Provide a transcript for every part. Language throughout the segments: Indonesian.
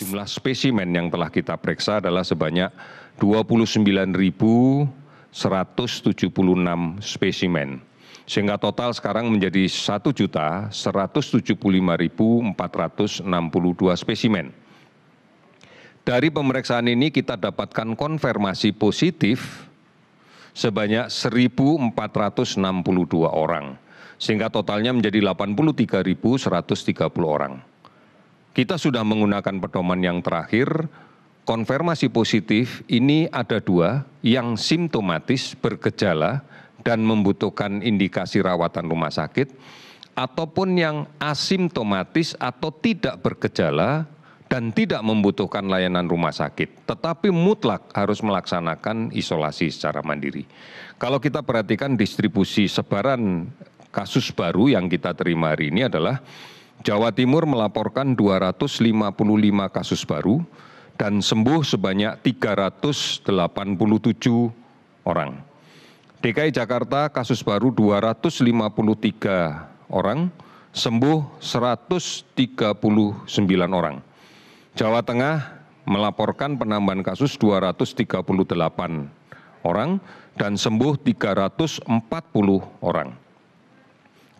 jumlah spesimen yang telah kita periksa adalah sebanyak 29.176 spesimen. Sehingga total sekarang menjadi 1.175.462 spesimen. Dari pemeriksaan ini kita dapatkan konfirmasi positif sebanyak 1.462 orang. Sehingga totalnya menjadi 83.130 orang kita sudah menggunakan pedoman yang terakhir, konfirmasi positif ini ada dua, yang simptomatis bergejala dan membutuhkan indikasi rawatan rumah sakit, ataupun yang asimptomatis atau tidak bergejala dan tidak membutuhkan layanan rumah sakit, tetapi mutlak harus melaksanakan isolasi secara mandiri. Kalau kita perhatikan distribusi sebaran kasus baru yang kita terima hari ini adalah jawa timur melaporkan 255 kasus baru dan sembuh sebanyak 387 orang. DKI Jakarta kasus baru 253 orang, sembuh 139 orang. Jawa Tengah melaporkan penambahan kasus 238 orang dan sembuh 340 orang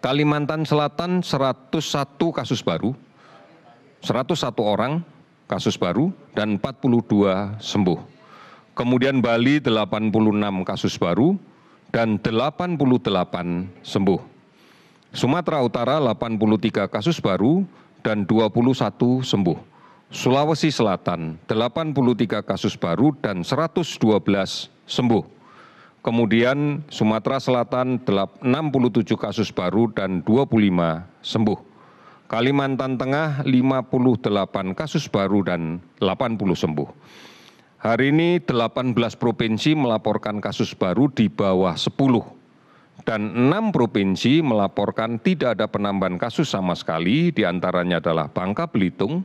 kalimantan selatan 101 kasus baru 101 orang kasus baru dan 42 sembuh kemudian bali 86 kasus baru dan 88 sembuh Sumatera Utara 83 kasus baru dan 21 sembuh. Sulawesi Selatan 83 kasus baru dan 112 sembuh kemudian sumatera selatan enam puluh tujuh kasus baru dan dua puluh lima sembuh kalimantan tengah lima puluh delapan kasus baru dan delapan puluh sembuh hari ini delapan belas provinsi melaporkan kasus baru di bawah sepuluh dan enam provinsi melaporkan tidak ada penambahan kasus sama sekali Di antaranya adalah Bangka Belitung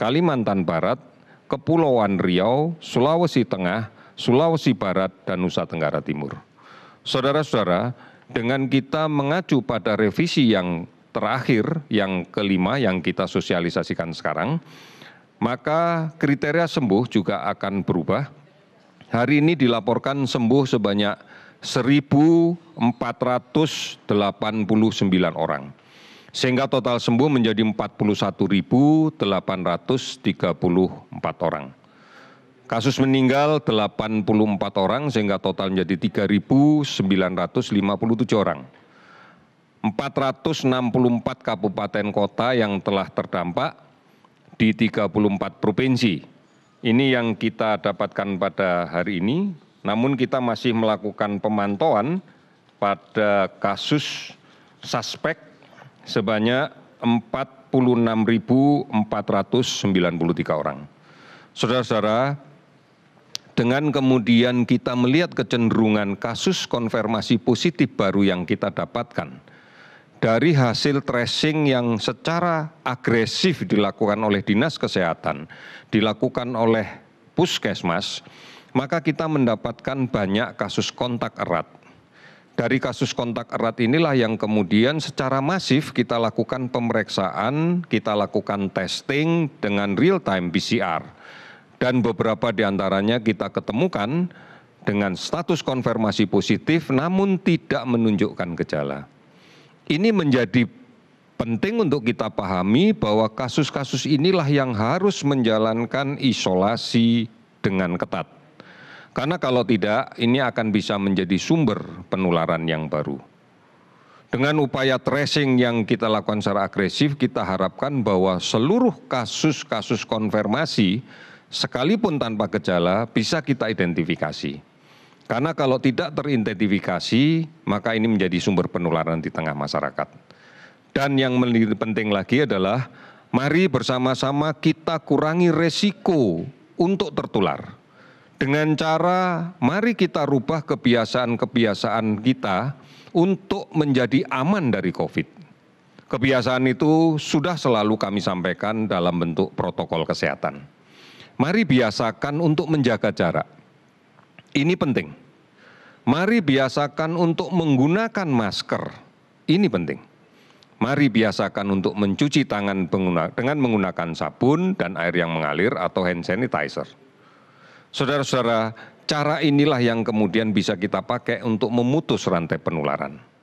Kalimantan Barat Kepulauan Riau, Sulawesi Tengah, Sulawesi Barat, dan Nusa Tenggara Timur. Saudara-saudara, dengan kita mengacu pada revisi yang terakhir, yang kelima yang kita sosialisasikan sekarang, maka kriteria sembuh juga akan berubah. Hari ini dilaporkan sembuh sebanyak 1.489 orang. Sehingga total sembuh menjadi 41.834 orang kasus meninggal delapan puluh empat orang sehingga total menjadi tiga sembilan ratus lima puluh tujuh orang empat ratus enam puluh empat kabupaten kota yang telah terdampak di 34 provinsi. Ini yang kita dapatkan pada hari ini, namun kita masih melakukan pemantauan pada kasus suspek sebanyak 46.493 orang. Saudara-saudara, dengan kemudian kita melihat kecenderungan kasus konfirmasi positif baru yang kita dapatkan dari hasil tracing yang secara agresif dilakukan oleh dinas kesehatan, dilakukan oleh puskesmas, maka kita mendapatkan banyak kasus kontak erat. Dari kasus kontak erat inilah yang kemudian secara masif kita lakukan pemeriksaan, kita lakukan testing dengan real time PCR dan beberapa di antaranya kita ketemukan dengan status konfirmasi positif namun tidak menunjukkan gejala. Ini menjadi penting untuk kita pahami bahwa kasus-kasus inilah yang harus menjalankan isolasi dengan ketat. Karena kalau tidak, ini akan bisa menjadi sumber penularan yang baru. Dengan upaya tracing yang kita lakukan secara agresif, kita harapkan bahwa seluruh kasus-kasus konfirmasi sekalipun tanpa gejala bisa kita identifikasi. Karena kalau tidak teridentifikasi, maka ini menjadi sumber penularan di tengah masyarakat. Dan yang penting lagi adalah mari bersama-sama kita kurangi resiko untuk tertular. Dengan cara mari kita rubah kebiasaan-kebiasaan kita untuk menjadi aman dari COVID. Kebiasaan itu sudah selalu kami sampaikan dalam bentuk protokol kesehatan mari biasakan untuk menjaga jarak. Ini penting. Mari biasakan untuk menggunakan masker. Ini penting. Mari biasakan untuk mencuci tangan dengan menggunakan sabun dan air yang mengalir atau hand sanitizer. Saudara-saudara, cara inilah yang kemudian bisa kita pakai untuk memutus rantai penularan.